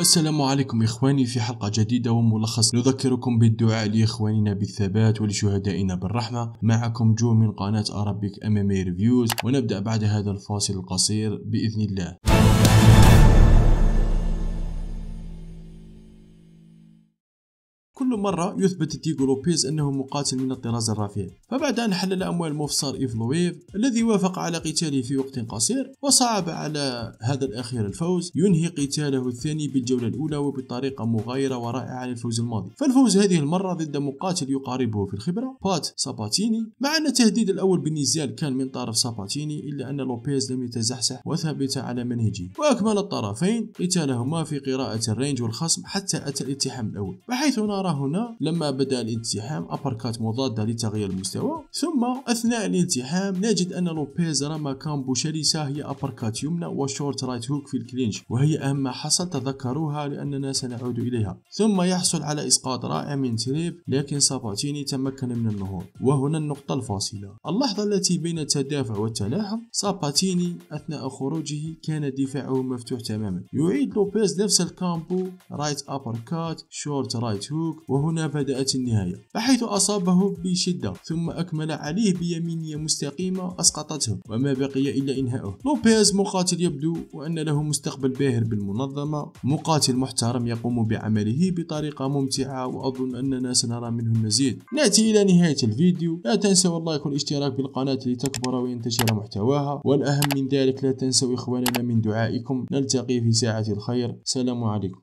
السلام عليكم إخواني في حلقة جديدة وملخص نذكركم بالدعاء لإخواننا بالثبات ولشهدائنا بالرحمة معكم جو من قناة أرابيك أمامي ريفيوز ونبدأ بعد هذا الفاصل القصير بإذن الله كل مرة يثبت ديغو لوبيز أنه مقاتل من الطراز الرفيع فبعد أن حلل أموال مفصار إيفلويف الذي وافق على قتاله في وقت قصير وصعب على هذا الأخير الفوز ينهي قتاله الثاني بالجولة الأولى وبطريقة مغايرة ورائعة للفوز الماضي فالفوز هذه المرة ضد مقاتل يقاربه في الخبرة بات ساباتيني مع أن التهديد الأول بالنزال كان من طرف ساباتيني إلا أن لوبيز لم يتزحزح وثبت على منهجه وأكمل الطرفين قتالهما في قراءة الرينج والخصم حتى أتى الاتحام الأول بحيث نرى هنا لما بدأ الالتحام أبركات مضادة لتغيير المستوى ثم أثناء الالتحام نجد أن لوبيز رمى كامبو شرسة هي أبركات يمنى وشورت رايت هوك في الكلينش وهي أهم ما حصل تذكروها لأننا سنعود إليها ثم يحصل على إسقاط رائع من تريب لكن ساباتيني تمكن من النهوض وهنا النقطة الفاصلة اللحظة التي بين التدافع والتلاحم ساباتيني أثناء خروجه كان دفاعه مفتوح تماما يعيد لوبيز نفس الكامبو رايت أبركات شورت رايت هوك وهنا بدأت النهاية فحيث أصابه بشدة ثم أكمل عليه بيمينية مستقيمة أسقطته وما بقي إلا إنهاؤه لوبيز مقاتل يبدو وأن له مستقبل باهر بالمنظمة مقاتل محترم يقوم بعمله بطريقة ممتعة وأظن أننا سنرى منه المزيد نأتي إلى نهاية الفيديو لا تنسوا اللايك والاشتراك بالقناة لتكبر وينتشر محتواها والأهم من ذلك لا تنسوا إخواننا من دعائكم نلتقي في ساعة الخير سلام عليكم